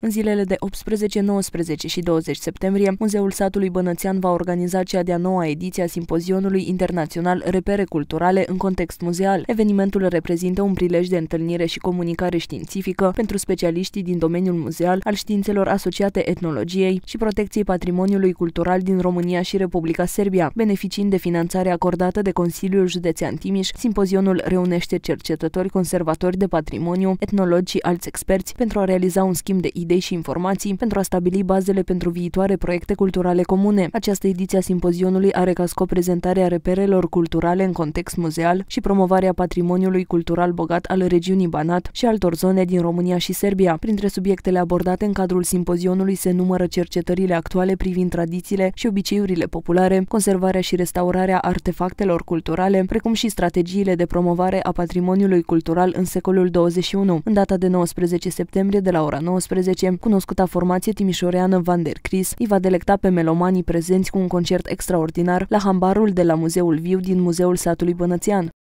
În zilele de 18, 19 și 20 septembrie, Muzeul Satului Bănățean va organiza cea de-a noua ediție a Simpozionului Internațional Repere Culturale în context muzeal. Evenimentul reprezintă un prilej de întâlnire și comunicare științifică pentru specialiștii din domeniul muzeal al științelor asociate etnologiei și protecției patrimoniului cultural din România și Republica Serbia. Beneficiind de finanțare acordată de Consiliul Județean Timiș, simpozionul reunește cercetători, conservatori de patrimoniu, etnologi și alți experți pentru a realiza un schimb de idei idei și informații pentru a stabili bazele pentru viitoare proiecte culturale comune. Această ediție a simpozionului are ca scop prezentarea reperelor culturale în context muzeal și promovarea patrimoniului cultural bogat al regiunii Banat și altor zone din România și Serbia. Printre subiectele abordate în cadrul simpozionului se numără cercetările actuale privind tradițiile și obiceiurile populare, conservarea și restaurarea artefactelor culturale, precum și strategiile de promovare a patrimoniului cultural în secolul 21. În data de 19 septembrie de la ora 19 2019, cunoscuta formație timișoreană Van der Cris îi va delecta pe melomanii prezenți cu un concert extraordinar la hambarul de la Muzeul Viu din Muzeul satului Bănățean.